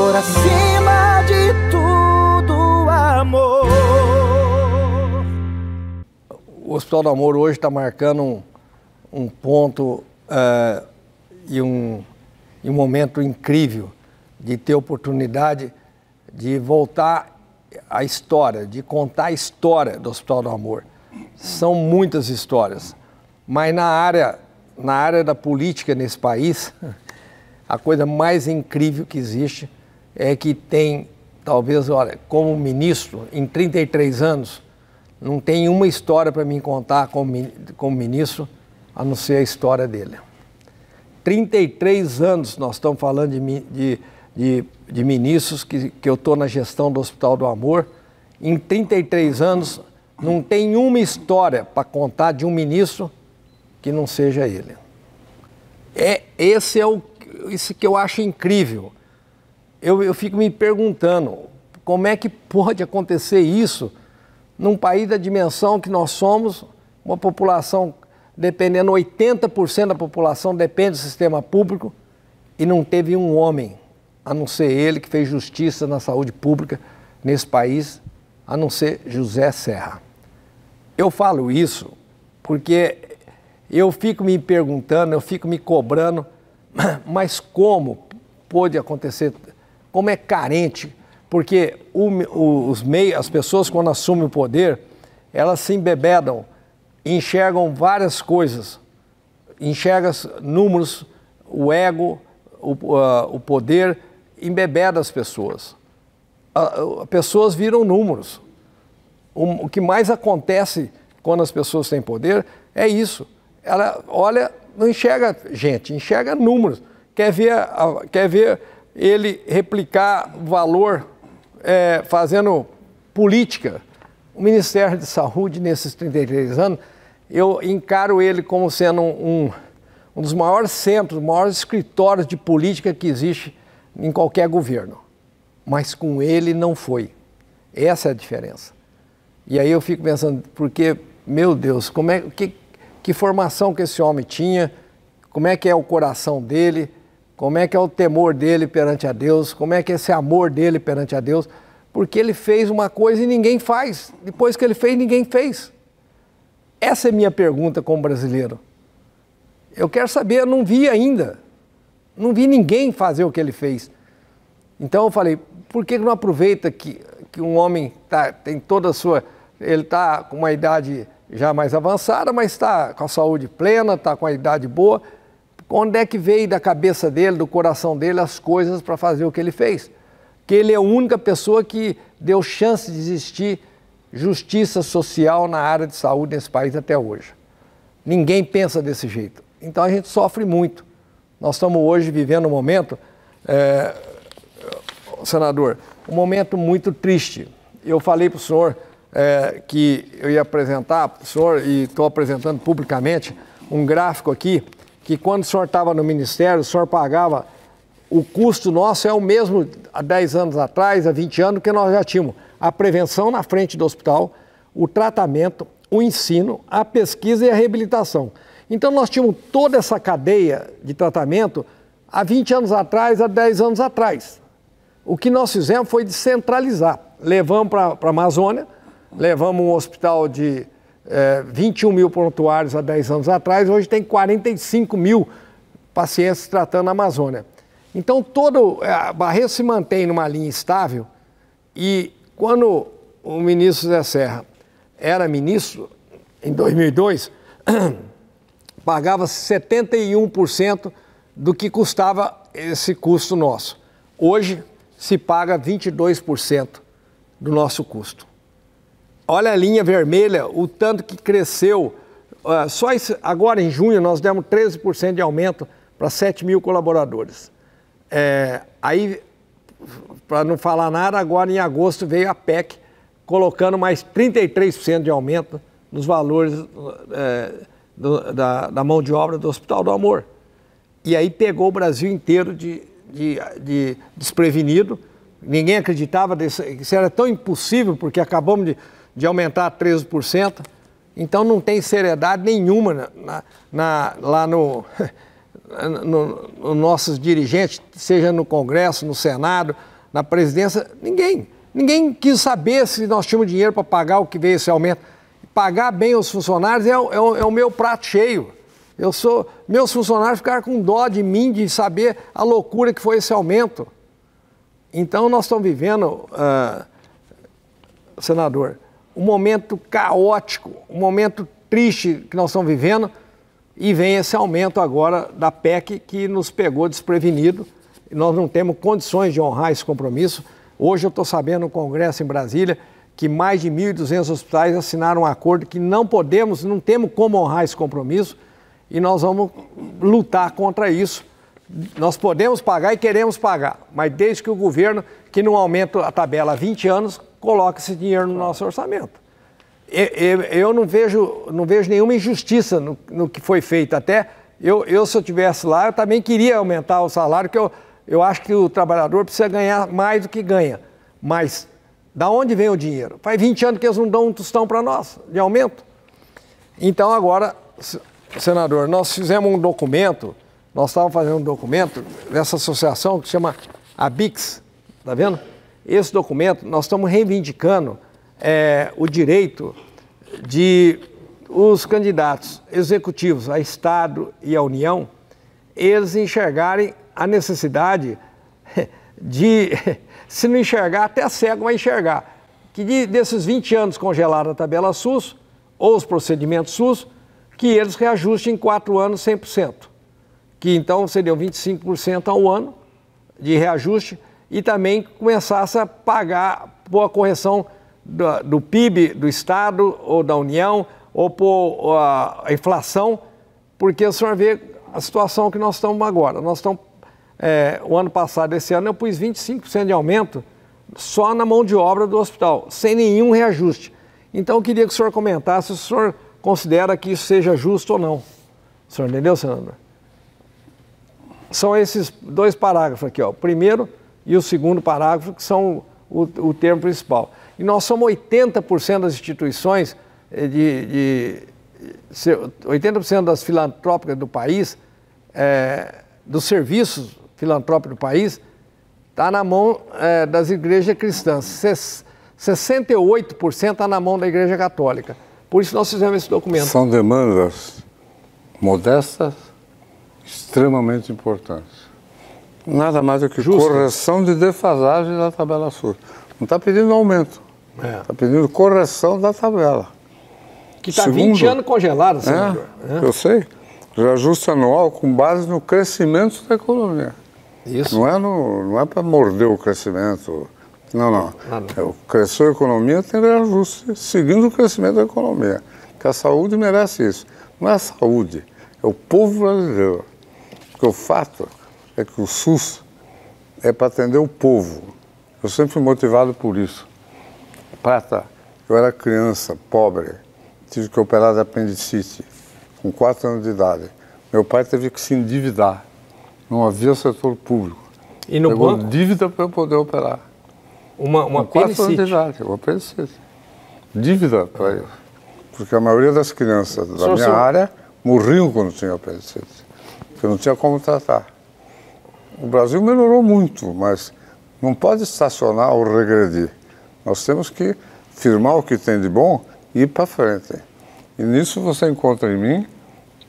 por acima de tudo, amor. O Hospital do Amor hoje está marcando um, um ponto uh, e, um, e um momento incrível de ter oportunidade de voltar à história, de contar a história do Hospital do Amor. São muitas histórias, mas na área, na área da política nesse país, a coisa mais incrível que existe é que tem, talvez, olha, como ministro, em 33 anos, não tem uma história para me contar como, como ministro, a não ser a história dele. 33 anos nós estamos falando de, de, de, de ministros que, que eu estou na gestão do Hospital do Amor. Em 33 anos, não tem uma história para contar de um ministro que não seja ele. É, esse é o, isso que eu acho incrível eu, eu fico me perguntando como é que pode acontecer isso num país da dimensão que nós somos, uma população dependendo, 80% da população depende do sistema público e não teve um homem, a não ser ele, que fez justiça na saúde pública nesse país, a não ser José Serra. Eu falo isso porque eu fico me perguntando, eu fico me cobrando, mas como pôde acontecer como é carente, porque o, o, os meios, as pessoas quando assumem o poder, elas se embebedam, enxergam várias coisas, enxergam números, o ego, o, uh, o poder, embebeda as pessoas. Uh, pessoas viram números. O, o que mais acontece quando as pessoas têm poder é isso. Ela olha, não enxerga gente, enxerga números. Quer ver, quer ver ele replicar valor é, fazendo política. O Ministério de Saúde, nesses 33 anos, eu encaro ele como sendo um, um dos maiores centros, maiores escritórios de política que existe em qualquer governo. Mas com ele não foi. Essa é a diferença. E aí eu fico pensando, porque, meu Deus, como é, que, que formação que esse homem tinha, como é que é o coração dele, como é que é o temor dele perante a Deus, como é que é esse amor dele perante a Deus, porque ele fez uma coisa e ninguém faz, depois que ele fez, ninguém fez. Essa é minha pergunta como brasileiro. Eu quero saber, eu não vi ainda, não vi ninguém fazer o que ele fez. Então eu falei, por que não aproveita que, que um homem tá, tem toda a sua. Ele está com uma idade já mais avançada, mas está com a saúde plena, está com a idade boa Onde é que veio da cabeça dele, do coração dele, as coisas para fazer o que ele fez? Que ele é a única pessoa que deu chance de existir justiça social na área de saúde nesse país até hoje. Ninguém pensa desse jeito. Então a gente sofre muito. Nós estamos hoje vivendo um momento, é, senador, um momento muito triste. Eu falei para o senhor é, que eu ia apresentar senhor, e estou apresentando publicamente, um gráfico aqui que quando o senhor estava no ministério, o senhor pagava, o custo nosso é o mesmo há 10 anos atrás, há 20 anos, que nós já tínhamos a prevenção na frente do hospital, o tratamento, o ensino, a pesquisa e a reabilitação. Então nós tínhamos toda essa cadeia de tratamento há 20 anos atrás, há 10 anos atrás. O que nós fizemos foi descentralizar. Levamos para a Amazônia, levamos um hospital de é, 21 mil prontuários há 10 anos atrás, hoje tem 45 mil pacientes tratando a Amazônia. Então, todo, é, a barreira se mantém numa linha estável e quando o ministro Zé Serra era ministro, em 2002, pagava 71% do que custava esse custo nosso. Hoje se paga 22% do nosso custo. Olha a linha vermelha, o tanto que cresceu. Uh, só agora em junho nós demos 13% de aumento para 7 mil colaboradores. É, aí, para não falar nada, agora em agosto veio a PEC colocando mais 33% de aumento nos valores é, do, da, da, mão de obra do Hospital do Amor. E aí pegou o Brasil inteiro de, de, de desprevenido. Ninguém acreditava que isso era tão impossível, porque acabamos de de aumentar 13%. Então não tem seriedade nenhuma na, na, lá no, no, no, nossos dirigentes, seja no Congresso, no Senado, na presidência, ninguém. Ninguém quis saber se nós tínhamos dinheiro para pagar o que veio esse aumento. Pagar bem os funcionários é, é, é o meu prato cheio. Eu sou, meus funcionários ficaram com dó de mim de saber a loucura que foi esse aumento. Então nós estamos vivendo, uh, senador, um momento caótico, um momento triste que nós estamos vivendo, e vem esse aumento agora da PEC que nos pegou desprevenido. Nós não temos condições de honrar esse compromisso. Hoje eu estou sabendo no Congresso em Brasília que mais de 1.200 hospitais assinaram um acordo que não podemos, não temos como honrar esse compromisso e nós vamos lutar contra isso. Nós podemos pagar e queremos pagar, mas desde que o governo que não aumenta a tabela há 20 anos, coloca esse dinheiro no nosso orçamento. Eu, não, vejo, não vejo nenhuma injustiça no, no que foi feito. Até eu, eu, se eu tivesse lá, eu também queria aumentar o salário, que eu, eu acho que o trabalhador precisa ganhar mais do que ganha. Mas da onde vem o dinheiro? Faz 20 anos que eles não dão um tostão para nós de aumento. Então agora, senador, nós fizemos um documento, nós estávamos fazendo um documento dessa associação que chama a está tá vendo? Esse documento, nós estamos reivindicando é, o direito de os candidatos executivos a Estado e à União, eles enxergarem a necessidade de, se não enxergar, até cego vai enxergar, que de, desses 20 anos congelaram a tabela SUS, ou os procedimentos SUS, que eles reajustem em 4 anos 100%, que então seriam 25% ao ano de reajuste, e também começasse a pagar por a correção do, do PIB do Estado ou da União ou por a, a inflação, porque o senhor vê a situação que nós estamos agora. Nós estamos, é, o ano passado, esse ano, eu pus 25% de aumento só na mão de obra do hospital, sem nenhum reajuste. Então, eu queria que o senhor comentasse se o senhor considera que isso seja justo ou não. O senhor entendeu, senador? São esses dois parágrafos aqui. Ó. Primeiro, e o segundo parágrafo, que são o, o termo principal. E nós somos 80% das instituições, eh, de, de 80% das filantrópicas do país, é, dos serviços filantrópicos do país, está na mão é, das igrejas cristãs. 68% está na mão da Igreja Católica. Por isso nós fizemos esse documento. São demandas modestas, extremamente importantes. Nada mais do que justo. Correção de defasagem da tabela sul. Não está pedindo aumento. Está é. Tá pedindo correção da tabela. Que está 20 anos congelada, senhor. É, é. Eu sei. Reajuste anual com base no crescimento da economia. Isso. Não é, no, não é para morder o crescimento. Não, não. Ah, não. É, cresceu a economia, tem reajuste, seguindo o crescimento da economia. Que a saúde merece isso. Não é a saúde, é o povo brasileiro. Porque o fato é que o SUS é para atender o povo. Eu sempre fui motivado por isso. Prata, eu era criança, pobre, tive que operar de apendicite com 4 anos de idade. Meu pai teve que se endividar, não havia setor público. E no Pegou banco? dívida para eu poder operar. Uma, uma com 4 anos de idade, uma apendicite. Dívida para isso. Porque a maioria das crianças da minha senhor... área morriam quando tinham apendicite, porque não tinha como tratar o Brasil melhorou muito, mas não pode estacionar ou regredir. Nós temos que firmar o que tem de bom e ir para frente. E nisso você encontra em mim,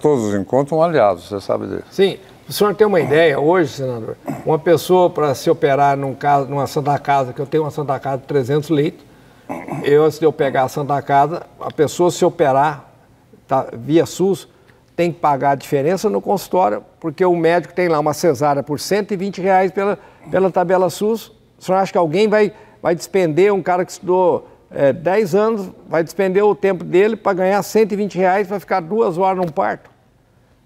todos encontram aliados, você sabe disso. Sim. O senhor tem uma ideia hoje, senador? Uma pessoa para se operar num caso, numa Santa Casa, que eu tenho uma Santa Casa de 300 leitos, eu, antes de eu pegar a Santa Casa, a pessoa se operar tá, via SUS, tem que pagar a diferença no consultório, porque o médico tem lá uma cesárea por 120 reais pela, pela tabela SUS. O senhor acha que alguém vai, vai despender, um cara que estudou é, 10 anos, vai despender o tempo dele para ganhar 120 reais para ficar duas horas num parto?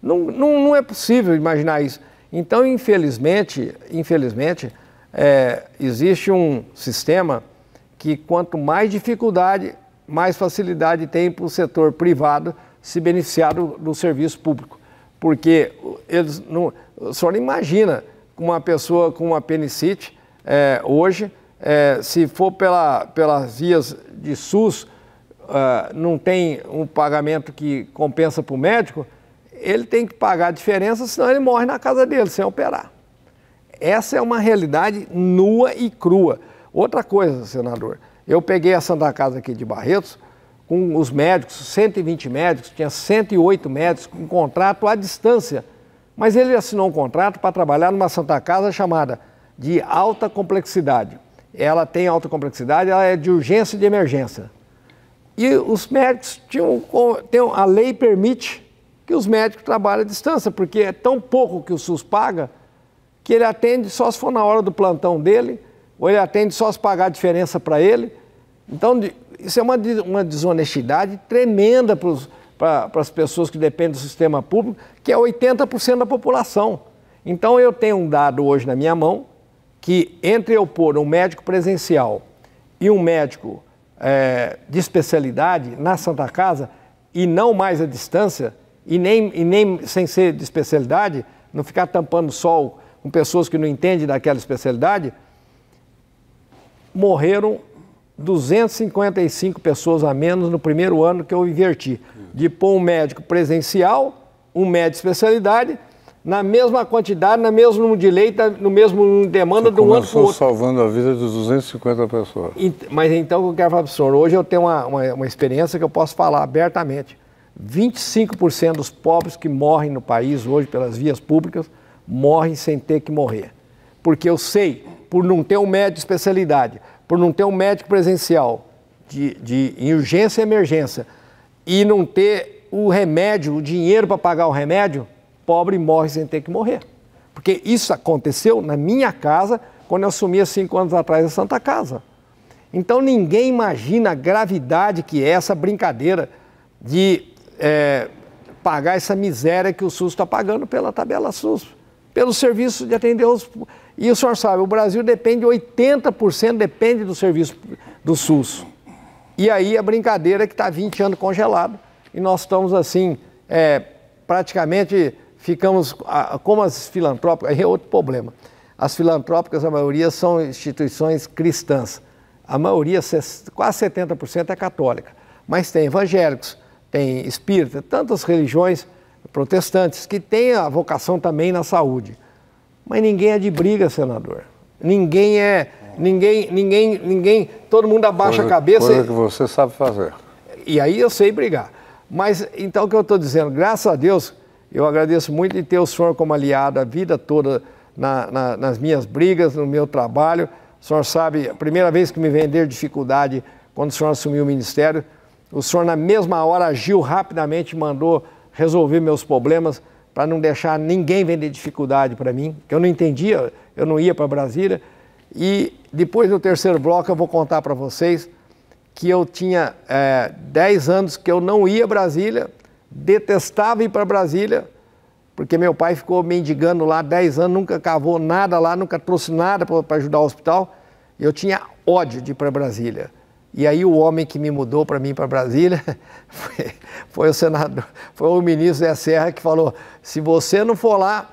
Não, não, não é possível imaginar isso. Então, infelizmente, infelizmente é, existe um sistema que quanto mais dificuldade mais facilidade tem para o setor privado se beneficiar do, do serviço público. Porque eles não. O senhor imagina uma pessoa com uma apendicite é, hoje, é, se for pela, pelas vias de SUS, uh, não tem um pagamento que compensa para o médico, ele tem que pagar a diferença, senão ele morre na casa dele sem operar. Essa é uma realidade nua e crua. Outra coisa, senador, eu peguei a Santa Casa aqui de Barretos, com os médicos, 120 médicos, tinha 108 médicos com contrato à distância. Mas ele assinou um contrato para trabalhar numa Santa Casa chamada de alta complexidade. Ela tem alta complexidade, ela é de urgência e de emergência. E os médicos tinham, a lei permite que os médicos trabalhem à distância, porque é tão pouco que o SUS paga que ele atende só se for na hora do plantão dele ou ele atende só se pagar a diferença para ele. Então, isso é uma, uma desonestidade tremenda para as pessoas que dependem do sistema público, que é 80% da população. Então, eu tenho um dado hoje na minha mão que, entre eu pôr um médico presencial e um médico é, de especialidade na Santa Casa, e não mais à distância, e nem, e nem sem ser de especialidade, não ficar tampando sol com pessoas que não entendem daquela especialidade, morreram 255 pessoas a menos no primeiro ano que eu inverti. De pôr um médico presencial, um médico de especialidade, na mesma quantidade, no mesmo número de leite, no mesmo número de demanda Você de um ano para o outro. salvando a vida de 250 pessoas. mas então, o que eu quero falar para o senhor, hoje eu tenho uma, uma, uma experiência que eu posso falar abertamente. 25% dos pobres que morrem no país hoje pelas vias públicas morrem sem ter que morrer porque eu sei, por não ter um médico de especialidade, por não ter um médico presencial de, de em urgência e emergência, e não ter o remédio, o dinheiro para pagar o remédio, pobre morre sem ter que morrer. Porque isso aconteceu na minha casa quando eu assumi há cinco anos atrás a Santa Casa. Então ninguém imagina a gravidade que é essa brincadeira de é, pagar essa miséria que o SUS está pagando pela tabela SUS, pelo serviço de atender os e o senhor sabe, o Brasil depende, 80% depende do serviço do SUS. E aí a brincadeira é que está 20 anos congelado e nós estamos assim, é, praticamente ficamos, como as filantrópicas, aí é outro problema. As filantrópicas, a maioria são instituições cristãs. A maioria, quase 70% é católica. Mas tem evangélicos, tem espírita, tantas religiões protestantes que têm a vocação também na saúde. Mas ninguém é de briga, senador. Ninguém é. Ninguém, ninguém, ninguém. Todo mundo abaixa coisa, a cabeça. Coisa que você sabe fazer. E aí eu sei brigar. Mas então o que eu estou dizendo, graças a Deus, eu agradeço muito de ter o senhor como aliado a vida toda na, na, nas minhas brigas, no meu trabalho. O senhor sabe, a primeira vez que me vender dificuldade, quando o senhor assumiu o ministério, o senhor na mesma hora agiu rapidamente, mandou resolver meus problemas para não deixar ninguém vender dificuldade para mim, que eu não entendia, eu não ia para Brasília. E depois do terceiro bloco eu vou contar para vocês que eu tinha é, 10 anos que eu não ia a Brasília, detestava ir para Brasília, porque meu pai ficou mendigando lá 10 anos, nunca cavou nada lá, nunca trouxe nada para ajudar o hospital. Eu tinha ódio de ir para Brasília. E aí o homem que me mudou para mim para Brasília foi, foi, o senador, foi o ministro da Serra que falou: se você não for lá,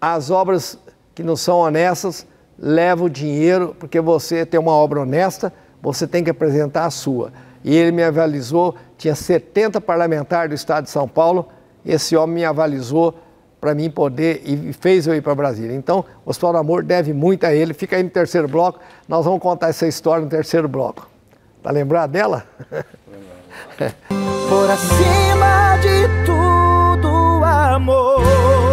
as obras que não são honestas, leva o dinheiro, porque você tem uma obra honesta, você tem que apresentar a sua. E ele me avalizou, tinha 70 parlamentares do estado de São Paulo, esse homem me avalizou para mim poder e fez eu ir para Brasília. Então, o Hospital do Amor deve muito a ele. Fica aí no terceiro bloco. Nós vamos contar essa história no terceiro bloco. Tá lembrado dela? Por acima de tudo, amor.